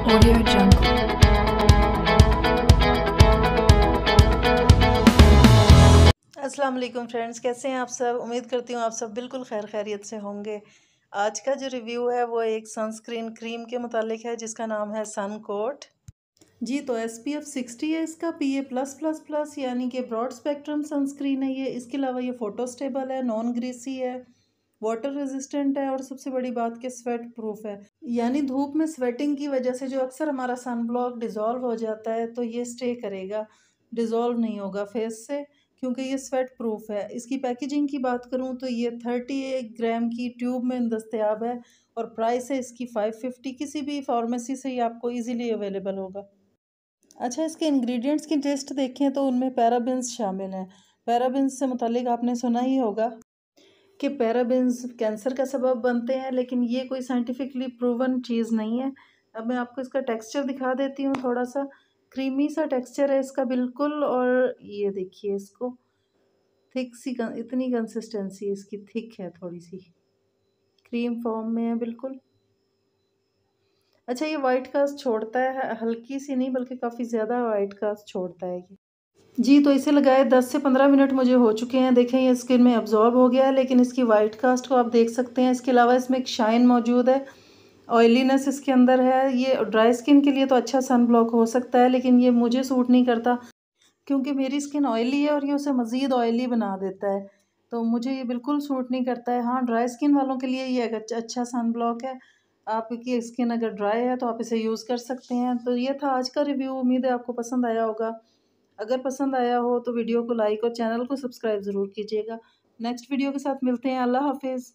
अस्सलाम वालेकुम फ्रेंड्स कैसे हैं आप सब उम्मीद करती हूँ आप सब बिल्कुल खैर खैरियत से होंगे आज का जो रिव्यू है वो एक सनस्क्रीन क्रीम के मुतालिक है जिसका नाम है सन कोट जी तो एस पी एफ सिक्सटी है इसका P A plus plus plus यानी कि ब्रॉड स्पेक्ट्रम सनस्क्रीन है ये इसके अलावा ये फ़ोटो स्टेबल है नॉन ग्रीसी है वाटर रेजिस्टेंट है और सबसे बड़ी बात कि स्वेट प्रूफ है यानी धूप में स्वेटिंग की वजह से जो अक्सर हमारा सन ब्लॉक डिज़ोल्व हो जाता है तो ये स्टे करेगा डिज़ोल्व नहीं होगा फेस से क्योंकि ये स्वेट प्रूफ है इसकी पैकेजिंग की बात करूँ तो ये थर्टी एट ग्राम की ट्यूब में दस्तियाब है और प्राइस है इसकी फ़ाइव फिफ्टी किसी भी फार्मेसी से ही आपको ईज़िली अवेलेबल होगा अच्छा इसके इंग्रेडिएंट्स की लिस्ट देखें तो उनमें पैराबिन्स शामिल हैं पैराबिन्स से मुतलिक आपने सुना ही होगा कि पैराबेंस कैंसर का सबब बनते हैं लेकिन ये कोई साइंटिफिकली प्रूवन चीज़ नहीं है अब मैं आपको इसका टेक्सचर दिखा देती हूँ थोड़ा सा क्रीमी सा टेक्सचर है इसका बिल्कुल और ये देखिए इसको थिक सी इतनी कंसिस्टेंसी इसकी थिक है थोड़ी सी क्रीम फॉर्म में है बिल्कुल अच्छा ये वाइट कास्ट छोड़ता है हल्की सी नहीं बल्कि काफ़ी ज़्यादा वाइट कास्ट छोड़ता है ये जी तो इसे लगाए 10 से 15 मिनट मुझे हो चुके हैं देखें ये स्किन में अब्जॉर्ब हो गया है लेकिन इसकी वाइट कास्ट को आप देख सकते हैं इसके अलावा इसमें एक शाइन मौजूद है ऑयलीनेस इसके अंदर है ये ड्राई स्किन के लिए तो अच्छा सन ब्लॉक हो सकता है लेकिन ये मुझे सूट नहीं करता क्योंकि मेरी स्किन ऑयली है और ये उसे मज़ीद ऑयली बना देता है तो मुझे ये बिल्कुल सूट नहीं करता है हाँ ड्राई स्किन वालों के लिए ये अच्छा सन ब्लॉक है आपकी स्किन अगर ड्राई है तो आप इसे यूज़ कर सकते हैं तो ये था आज का रिव्यू उम्मीद है आपको पसंद आया होगा अगर पसंद आया हो तो वीडियो को लाइक और चैनल को सब्सक्राइब ज़रूर कीजिएगा नेक्स्ट वीडियो के साथ मिलते हैं अल्लाह हाफिज़